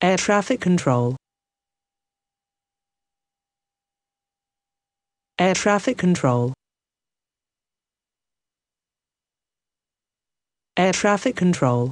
Air traffic control. Air traffic control. Air traffic control.